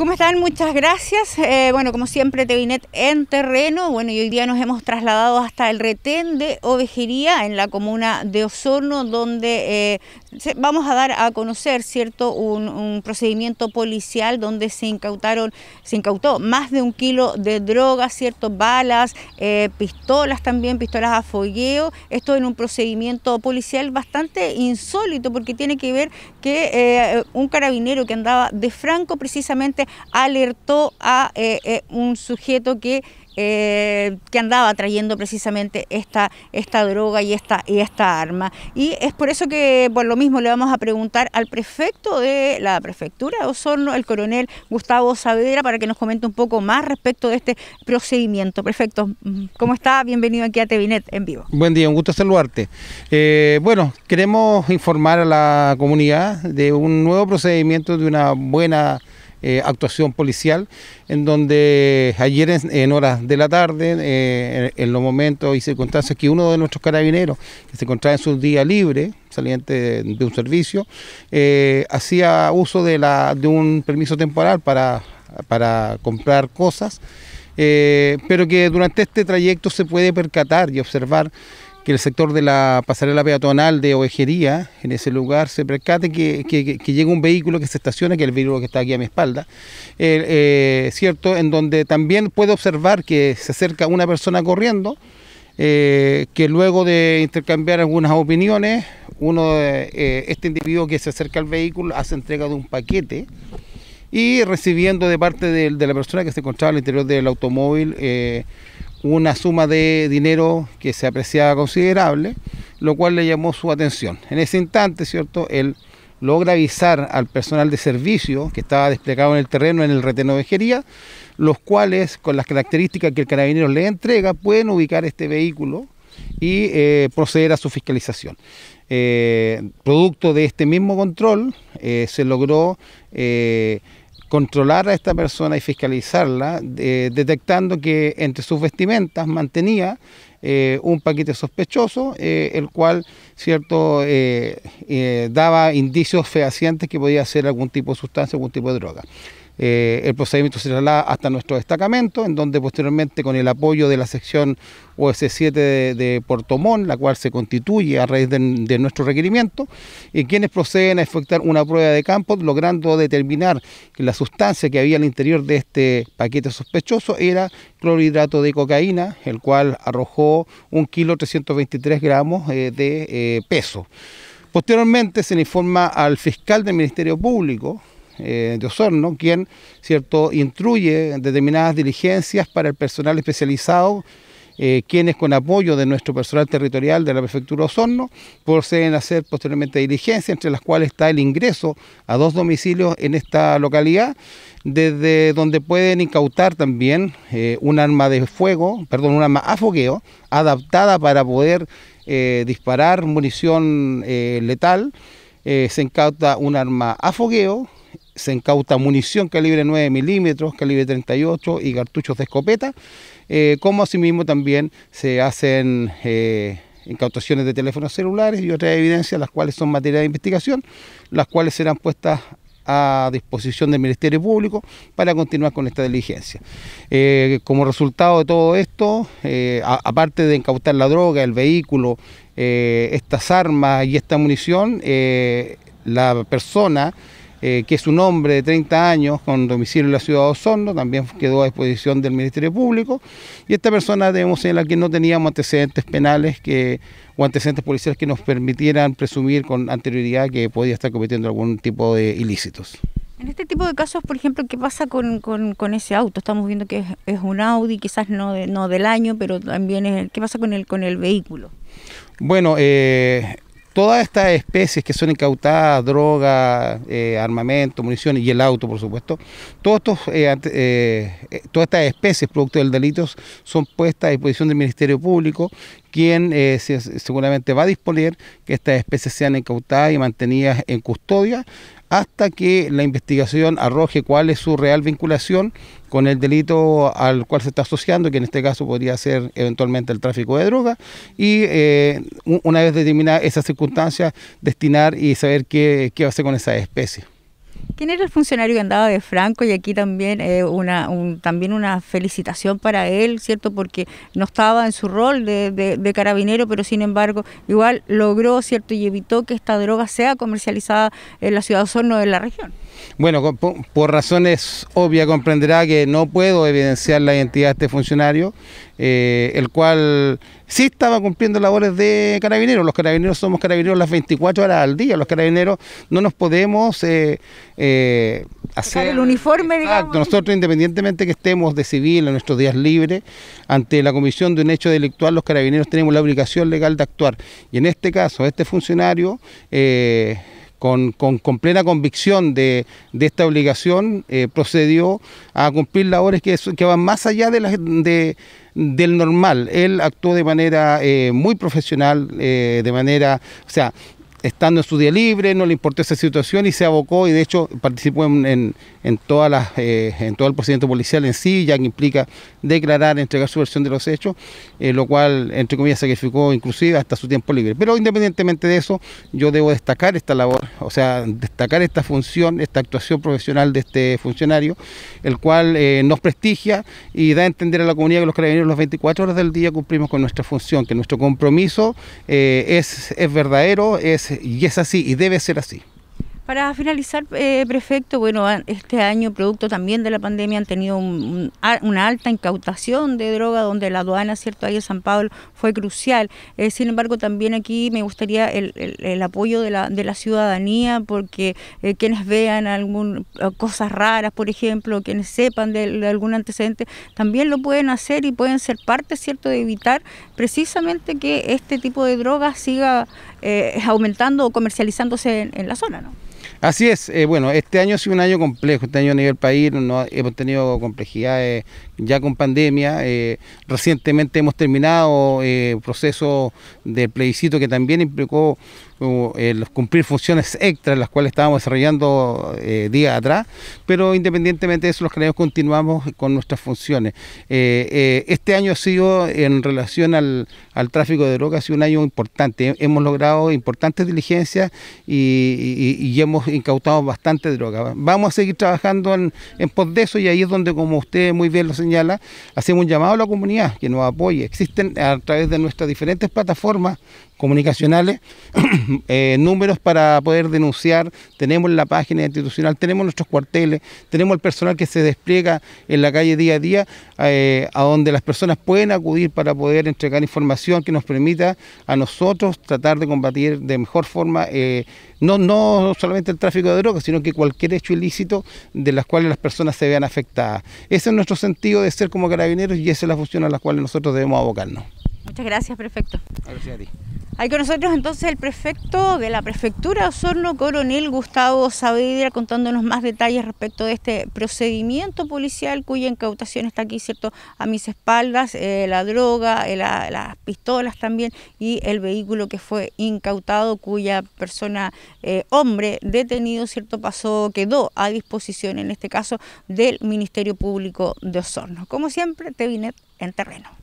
¿Cómo están? Muchas gracias. Eh, bueno, como siempre, Tevinet en terreno. Bueno, y hoy día nos hemos trasladado hasta el retén de ovejería en la comuna de Osorno, donde eh, vamos a dar a conocer cierto un, procedimiento policial donde se incautaron se incautó más de un kilo de drogas cierto balas eh, pistolas también pistolas a fogueo esto en un procedimiento policial bastante insólito porque tiene que ver que eh, un carabinero que andaba de franco precisamente alertó a eh, un sujeto que que andaba trayendo precisamente esta, esta droga y esta, y esta arma. Y es por eso que por lo mismo le vamos a preguntar al prefecto de la prefectura de Osorno, el coronel Gustavo Saavedra, para que nos comente un poco más respecto de este procedimiento. Prefecto, ¿cómo está? Bienvenido aquí a Tevinet en vivo. Buen día, un gusto saludarte. Eh, bueno, queremos informar a la comunidad de un nuevo procedimiento de una buena eh, actuación policial, en donde ayer en, horas de la tarde, eh, en, los momentos y circunstancias que uno de nuestros carabineros, que se encontraba en su día libre, saliente de, un servicio, eh, hacía uso de, la, de un permiso temporal para, para comprar cosas, pero que durante este trayecto se puede percatar y observar que el sector de la pasarela peatonal de Ovejería, en ese lugar, se percate que, que, llega un vehículo que se estaciona, que es el vehículo que está aquí a mi espalda, eh, ¿cierto? En donde también puede observar que se acerca una persona corriendo, eh, que luego de intercambiar algunas opiniones, uno, eh, este individuo que se acerca al vehículo hace entrega de un paquete y recibiendo de parte de la persona que se encontraba al interior del automóvil una suma de dinero que se apreciaba considerable, lo cual le llamó su atención. En ese instante, ¿cierto? Él logra avisar al personal de servicio que estaba desplegado en el terreno en el reteno de los cuales, con las características que el carabinero le entrega, pueden ubicar este vehículo y eh, proceder a su fiscalización. Eh, producto de este mismo control, eh, se logró controlar a esta persona y fiscalizarla, detectando que entre sus vestimentas mantenía eh, un paquete sospechoso, eh, el cual cierto eh, daba indicios fehacientes que podía ser algún tipo de sustancia, algún tipo de droga. Eh, el procedimiento se traslada hasta nuestro destacamento, en donde posteriormente con el apoyo de la sección OS7 de, Portomón, la cual se constituye a raíz de, nuestro requerimiento, y eh, quienes proceden a efectuar una prueba de campo, logrando determinar que la sustancia que había al interior de este paquete sospechoso era clorhidrato de cocaína, el cual arrojó un kilo 323 gramos eh, de peso. Posteriormente se le informa al fiscal del Ministerio Público, eh, de Osorno, quien cierto, instruye determinadas diligencias para el personal especializado eh, quienes con apoyo de nuestro personal territorial de la prefectura Osorno proceden a hacer posteriormente diligencias entre las cuales está el ingreso a dos domicilios en esta localidad, desde donde pueden incautar también eh, un arma de fuego, perdón, un arma a fogueo, adaptada para poder disparar munición letal. se incauta un arma a fogueo, se incauta munición calibre 9 milímetros, calibre 38 y cartuchos de escopeta, eh, como asimismo también se hacen eh, incautaciones de teléfonos celulares y otras evidencias, las cuales son materia de investigación, las cuales serán puestas a disposición del Ministerio Público para continuar con esta diligencia. Eh, como resultado de todo esto, aparte de incautar la droga, el vehículo, estas armas y esta munición, la persona eh, que es un hombre de 30 años con domicilio en la ciudad de Osorno, también quedó a disposición del Ministerio Público. Y esta persona debemos señalar que no teníamos antecedentes penales que, o antecedentes policiales que nos permitieran presumir con anterioridad que podía estar cometiendo algún tipo de ilícitos. En este tipo de casos, por ejemplo, ¿qué pasa con, ese auto? Estamos viendo que es, un Audi, quizás no, no del año, pero también es, ¿qué pasa con el, con el vehículo? Bueno, eh, todas estas especies que son incautadas, droga, eh, armamento, municiones y el auto, por supuesto, todos eh, eh, todas estas especies producto del delito son puestas a disposición del Ministerio Público, quien eh, seguramente va a disponer que estas especies sean incautadas y mantenidas en custodia hasta que la investigación arroje cuál es su real vinculación con el delito al cual se está asociando, que en este caso podría ser eventualmente el tráfico de drogas y eh, una vez determinada esa circunstancia, destinar y saber qué, qué va a hacer con esa especie. ¿Quién era el funcionario que andaba de Franco? Y aquí también eh, una también una felicitación para él, ¿cierto? Porque no estaba en su rol de, carabinero, pero sin embargo igual logró, ¿cierto? Y evitó que esta droga sea comercializada en la ciudad de Osorno, en la región. Bueno, por razones obvias comprenderá que no puedo evidenciar la identidad de este funcionario, eh, el cual sí estaba cumpliendo labores de carabineros. Los carabineros somos carabineros las 24 horas al día. Los carabineros no nos podemos eh, eh, hacer... El uniforme, Nosotros, independientemente que estemos de civil en nuestros días libres, ante la comisión de un hecho delictual, los carabineros tenemos la obligación legal de actuar. Y en este caso, este funcionario... Eh, con, con, con plena convicción de, de esta obligación, eh, procedió a cumplir labores que, que van más allá de, la, de del normal. Él actuó de manera eh, muy profesional, eh, de manera, o sea, estando en su día libre, no le importó esa situación y se abocó y de hecho participó en, todas las, eh, en todo el procedimiento policial en sí, ya que implica declarar, entregar su versión de los hechos, eh, lo cual, entre comillas, sacrificó inclusive hasta su tiempo libre. Pero independientemente de eso, yo debo destacar esta labor, o sea, destacar esta función, esta actuación profesional de este funcionario, el cual eh, nos prestigia y da a entender a la comunidad que los carabineros las 24 horas del día cumplimos con nuestra función, que nuestro compromiso es, es verdadero, es y es así, y debe ser así. Para finalizar, eh, prefecto, bueno, este año, producto también de la pandemia, han tenido una alta incautación de droga, donde la aduana, ¿cierto?, ahí en San Pablo fue crucial. Eh, sin embargo, también aquí me gustaría el, apoyo de la, ciudadanía, porque eh, quienes vean algún, cosas raras, por ejemplo, quienes sepan de, algún antecedente, también lo pueden hacer y pueden ser parte, ¿cierto?, de evitar precisamente que este tipo de droga siga aumentando o comercializándose en la zona, ¿no? Así es, eh, bueno, este año ha sido un año complejo, este año a nivel país hemos tenido complejidades ya con pandemia, eh, recientemente hemos terminado el eh, proceso del plebiscito que también implicó eh, cumplir funciones extras, las cuales estábamos desarrollando días eh, día atrás, pero independientemente de eso, los creadores continuamos con nuestras funciones. Eh, este año ha sido, en relación al, tráfico de drogas, ha un año importante. Hemos logrado importantes diligencias y, hemos incautado bastante droga. Vamos a seguir trabajando en, en pos de eso y ahí es donde, como usted muy bien lo señala, hacemos un llamado a la comunidad que nos apoye. Existen a través de nuestras diferentes plataformas comunicacionales Eh, números para poder denunciar, tenemos la página institucional, tenemos nuestros cuarteles, tenemos el personal que se despliega en la calle día a día, eh, a donde las personas pueden acudir para poder entregar información que nos permita a nosotros tratar de combatir de mejor forma eh, no, no solamente el tráfico de drogas, sino que cualquier hecho ilícito de las cuales las personas se vean afectadas. Ese es nuestro sentido de ser como carabineros y esa es la función a la cual nosotros debemos abocarnos. Muchas gracias, perfecto. Gracias a ti. Hay con nosotros entonces el prefecto de la prefectura Osorno, coronel Gustavo Saavedra, contándonos más detalles respecto de este procedimiento policial cuya incautación está aquí, ¿cierto? A mis espaldas, eh, la droga, eh, las pistolas también y el vehículo que fue incautado cuya persona, eh, hombre detenido, ¿cierto? Pasó, quedó a disposición en este caso del Ministerio Público de Osorno. Como siempre, Tevinet en terreno.